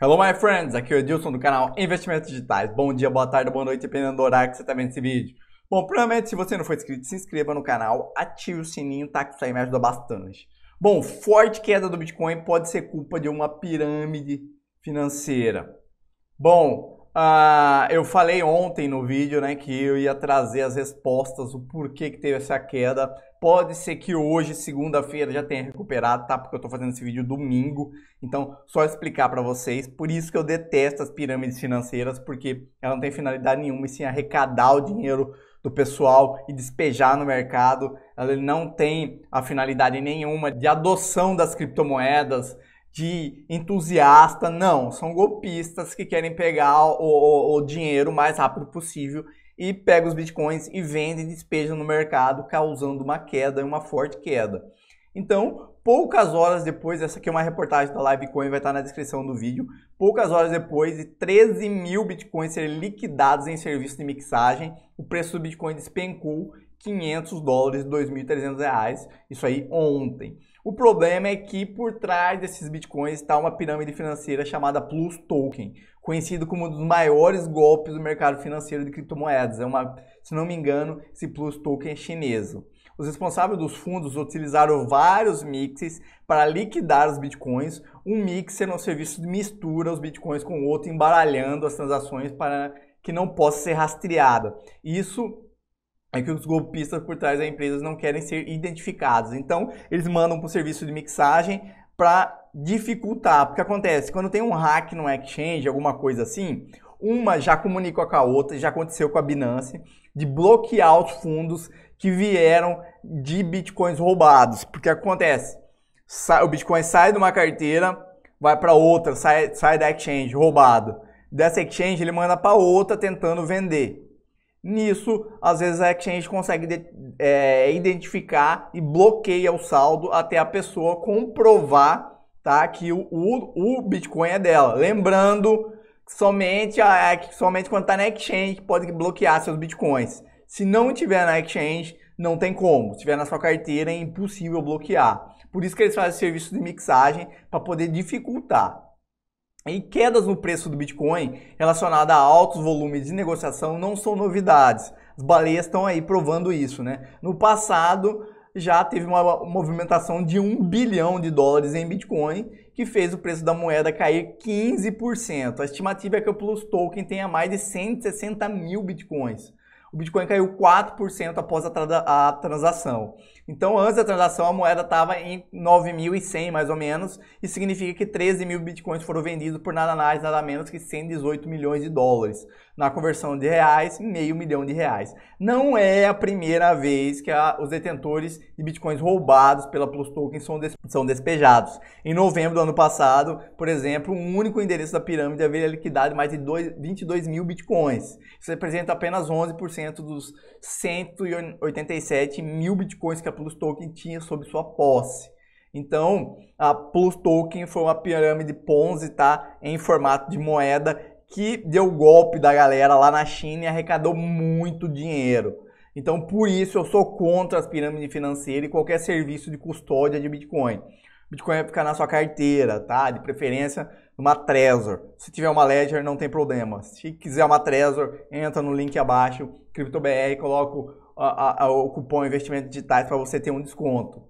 Hello, my friends! Aqui é o Edilson do canal Investimentos Digitais. Bom dia, boa tarde, boa noite, dependendo do horário que você está vendo esse vídeo. Bom, primeiramente, se você não for inscrito, se inscreva no canal, ative o sininho, tá? Que isso aí me ajuda bastante. Bom, forte queda do Bitcoin pode ser culpa de uma pirâmide financeira. Bom, uh, eu falei ontem no vídeo né, que eu ia trazer as respostas, o porquê que teve essa queda Pode ser que hoje, segunda-feira, já tenha recuperado, tá? Porque eu tô fazendo esse vídeo domingo. Então, só explicar para vocês. Por isso que eu detesto as pirâmides financeiras, porque ela não tem finalidade nenhuma e sim arrecadar o dinheiro do pessoal e despejar no mercado. Ela não tem a finalidade nenhuma de adoção das criptomoedas, de entusiasta, não. São golpistas que querem pegar o, o, o dinheiro o mais rápido possível e pega os bitcoins e vende e despeja no mercado, causando uma queda, uma forte queda. Então, poucas horas depois, essa aqui é uma reportagem da Livecoin, vai estar na descrição do vídeo. Poucas horas depois de 13 mil bitcoins serem liquidados em serviço de mixagem, o preço do bitcoin despencou 500 dólares, 2.300 reais, isso aí ontem. O problema é que por trás desses bitcoins está uma pirâmide financeira chamada Plus Token conhecido como um dos maiores golpes do mercado financeiro de criptomoedas. É uma, se não me engano, esse Plus Token é chineso. Os responsáveis dos fundos utilizaram vários mixes para liquidar os bitcoins. Um mixer é um serviço de mistura os bitcoins com outro, embaralhando as transações para que não possa ser rastreada. Isso é que os golpistas por trás das empresas não querem ser identificados. Então, eles mandam para o serviço de mixagem para dificultar, porque acontece, quando tem um hack no exchange, alguma coisa assim, uma já comunica com a outra, já aconteceu com a Binance, de bloquear os fundos que vieram de bitcoins roubados. Porque acontece, o bitcoin sai de uma carteira, vai para outra, sai, sai da exchange roubado. Dessa exchange ele manda para outra tentando vender. Nisso, às vezes a exchange consegue é, identificar e bloqueia o saldo até a pessoa comprovar tá? Que o, o, o Bitcoin é dela. Lembrando, somente, a, somente quando está na exchange pode bloquear seus Bitcoins. Se não tiver na exchange, não tem como. Se tiver na sua carteira, é impossível bloquear. Por isso que eles fazem serviço de mixagem para poder dificultar. E quedas no preço do Bitcoin relacionada a altos volumes de negociação não são novidades. As baleias estão aí provando isso, né? No passado, já teve uma movimentação de 1 bilhão de dólares em Bitcoin, que fez o preço da moeda cair 15%. A estimativa é que o Plus Token tenha mais de 160 mil Bitcoins o Bitcoin caiu 4% após a, tra a, transação. Então, antes da transação, a moeda estava em 9.100 mais ou menos, e significa que 13 mil Bitcoins foram vendidos por nada mais, nada menos que 118 milhões de dólares. Na conversão de reais, meio milhão de reais. Não é a primeira vez que a, os detentores de Bitcoins roubados pela Plus Token são, des são despejados. Em novembro do ano passado, por exemplo, um único endereço da pirâmide havia liquidado mais de dois, 22 mil Bitcoins. Isso representa apenas 11% 10% dos 187 mil bitcoins que a Plus Token tinha sob sua posse. Então, a Plus Token foi uma pirâmide Ponzi, tá? Em formato de moeda que deu golpe da galera lá na China e arrecadou muito dinheiro. Então, por isso eu sou contra as pirâmides financeiras e qualquer serviço de custódia de Bitcoin. Bitcoin vai ficar na sua carteira, tá? De preferência numa Trezor. Se tiver uma Ledger, não tem problema. Se quiser uma Trezor, entra no link abaixo, CryptoBR, coloca a, a, a, o cupom investimento digitais para você ter um desconto.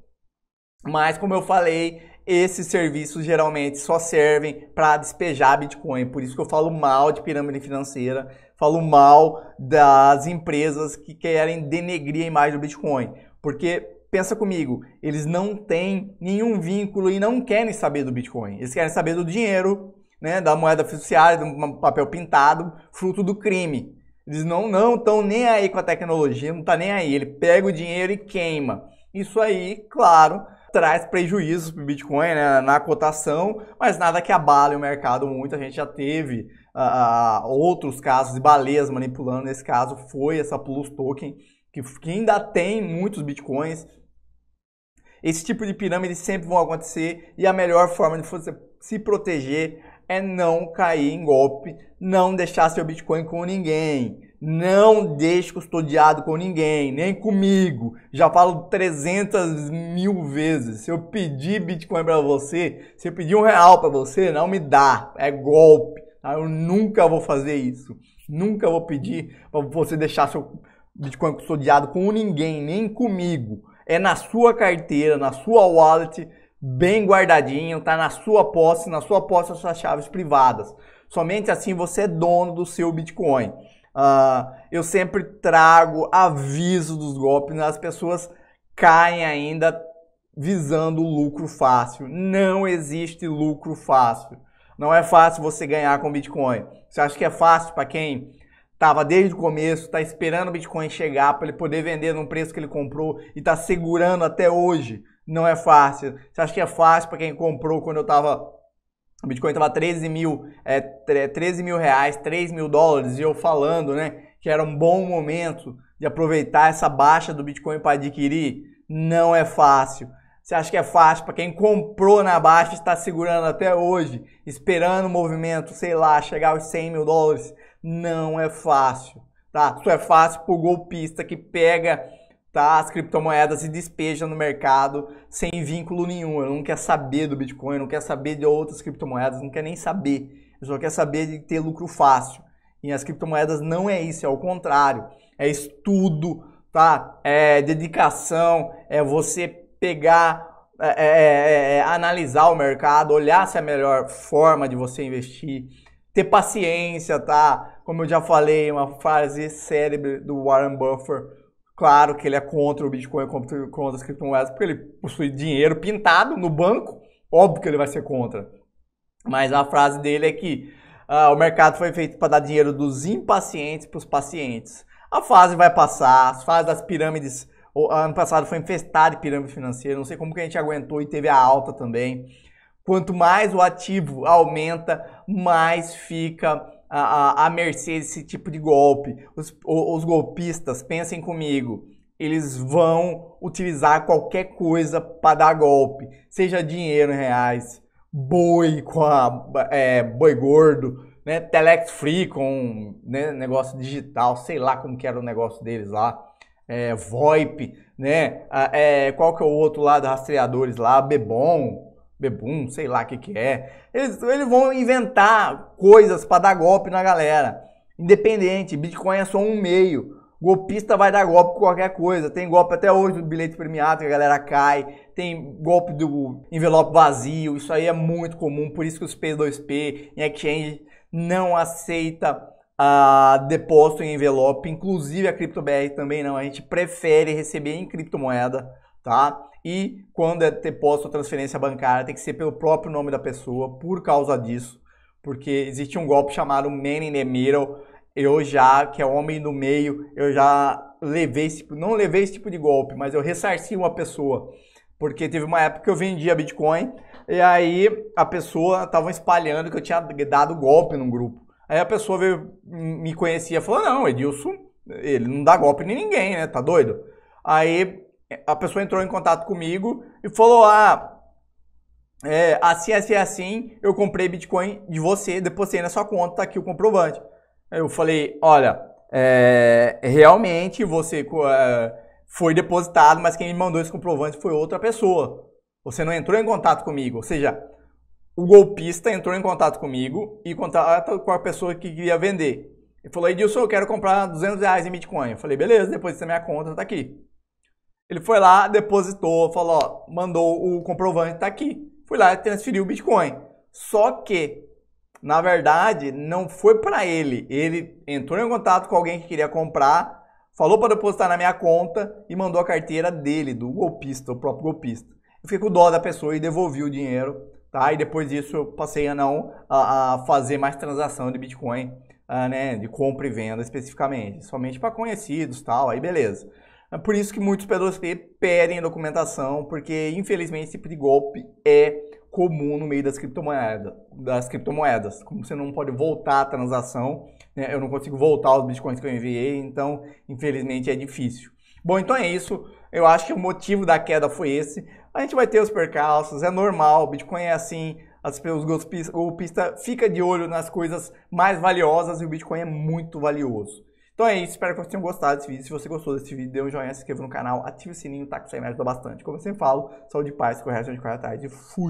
Mas, como eu falei, esses serviços geralmente só servem para despejar Bitcoin. Por isso que eu falo mal de pirâmide financeira, falo mal das empresas que querem denegrir a imagem do Bitcoin. Porque pensa comigo, eles não têm nenhum vínculo e não querem saber do Bitcoin. Eles querem saber do dinheiro, né, da moeda fiduciária, do papel pintado, fruto do crime. Eles não não estão nem aí com a tecnologia, não está nem aí. Ele pega o dinheiro e queima. Isso aí, claro, traz prejuízos para o Bitcoin né, na cotação, mas nada que abale o mercado muito. A gente já teve uh, outros casos de baleias manipulando. Nesse caso, foi essa Plus Token que, que ainda tem muitos bitcoins. Esse tipo de pirâmide sempre vão acontecer e a melhor forma de você se proteger é não cair em golpe, não deixar seu Bitcoin com ninguém, não deixe custodiado com ninguém, nem comigo. Já falo 300 mil vezes. Se eu pedir Bitcoin para você, se eu pedir um real para você, não me dá, é golpe. Tá? Eu nunca vou fazer isso. Nunca vou pedir para você deixar seu Bitcoin custodiado com ninguém, nem comigo. É na sua carteira, na sua wallet, bem guardadinho, tá na sua posse, na sua posse as suas chaves privadas. Somente assim você é dono do seu Bitcoin. Uh, eu sempre trago aviso dos golpes, né? as pessoas caem ainda visando o lucro fácil. Não existe lucro fácil. Não é fácil você ganhar com Bitcoin. Você acha que é fácil para quem Tava desde o começo, tá esperando o Bitcoin chegar para ele poder vender no preço que ele comprou e tá segurando até hoje. Não é fácil. Você acha que é fácil para quem comprou quando eu estava. o Bitcoin estava 13 mil, é, 13 mil reais, 3 mil dólares, e eu falando, né, que era um bom momento de aproveitar essa baixa do Bitcoin para adquirir, não é fácil. Você acha que é fácil para quem comprou na baixa e está segurando até hoje, esperando o movimento, sei lá, chegar aos 100 mil dólares, não é fácil, tá? Isso é fácil para o golpista que pega tá, as criptomoedas e despeja no mercado sem vínculo nenhum. Ele não quer saber do Bitcoin, não quer saber de outras criptomoedas, não quer nem saber. Ele só quer saber de ter lucro fácil. E as criptomoedas não é isso, é o contrário. É estudo, tá? É dedicação, é você pegar é, é, é, é analisar o mercado, olhar se é a melhor forma de você investir, ter paciência, tá? Como eu já falei, uma frase célebre do Warren Buffer. Claro que ele é contra o Bitcoin, contra, contra as criptomoedas, porque ele possui dinheiro pintado no banco. Óbvio que ele vai ser contra. Mas a frase dele é que ah, o mercado foi feito para dar dinheiro dos impacientes para os pacientes. A fase vai passar, as fases das pirâmides. O ano passado foi infestado de pirâmide financeira, não sei como que a gente aguentou e teve a alta também. Quanto mais o ativo aumenta, mais fica a, a, mercê desse tipo de golpe. Os, os golpistas, pensem comigo, eles vão utilizar qualquer coisa para dar golpe, seja dinheiro em reais, boi com a, é, boi gordo, né, Telex Free com né, negócio digital, sei lá como que era o negócio deles lá, é, VoIP, né, é, qual que é o outro lá, rastreadores lá, Bebom, bebum, sei lá o que, que é. Eles, eles vão inventar coisas para dar golpe na galera. Independente, Bitcoin é só um meio. Golpista vai dar golpe com qualquer coisa. Tem golpe até hoje do bilhete premiado que a galera cai. Tem golpe do envelope vazio. Isso aí é muito comum. Por isso que os P2P em exchange não aceita a ah, depósito em envelope. Inclusive a CryptoBR também não. A gente prefere receber em criptomoeda tá? E quando é posto a transferência bancária, tem que ser pelo próprio nome da pessoa, por causa disso, porque existe um golpe chamado Man in the Middle. Eu já, que é homem no meio, eu já levei esse tipo, não levei esse tipo de golpe, mas eu ressarci uma pessoa, porque teve uma época que eu vendia Bitcoin e aí a pessoa estava espalhando que eu tinha dado golpe num grupo. Aí a pessoa veio, me conhecia, falou: "Não, Edilson, ele não dá golpe em ninguém, né? Tá doido?" Aí a pessoa entrou em contato comigo e falou: Ah, é, assim, assim, assim, eu comprei Bitcoin de você, depositei na sua conta, tá aqui o comprovante. Eu falei: Olha, é, realmente você é, foi depositado, mas quem me mandou esse comprovante foi outra pessoa. Você não entrou em contato comigo. Ou seja, o golpista entrou em contato comigo e contata com a pessoa que queria vender. Ele falou: Edilson, eu quero comprar 200 reais em Bitcoin. Eu falei: Beleza, depois da minha conta, tá aqui. Ele foi lá, depositou, falou, ó, mandou o comprovante, tá aqui. Fui lá e transferi o Bitcoin. Só que, na verdade, não foi para ele. Ele entrou em contato com alguém que queria comprar, falou para depositar na minha conta e mandou a carteira dele, do golpista, o próprio golpista. Eu fiquei com dó da pessoa e devolvi o dinheiro, tá? E depois disso eu passei a não a, a fazer mais transação de Bitcoin, a, ah, né? De compra e venda especificamente, somente para conhecidos, tal. Aí beleza. É por isso que muitos P2P pedem a documentação, porque infelizmente esse tipo de golpe é comum no meio das criptomoedas. Das criptomoedas. Como você não pode voltar a transação, né? eu não consigo voltar os bitcoins que eu enviei, então infelizmente é difícil. Bom, então é isso. Eu acho que o motivo da queda foi esse. A gente vai ter os percalços, é normal, o Bitcoin é assim, as, os golpistas, o pista fica de olho nas coisas mais valiosas e o Bitcoin é muito valioso. Então é isso, espero que vocês tenham gostado desse vídeo. Se você gostou desse vídeo, dê um joinha, se inscreva no canal, ative o sininho, tá? Que isso aí me ajuda bastante. Como eu sempre falo, saúde, paz, correção de correr atrás e fui!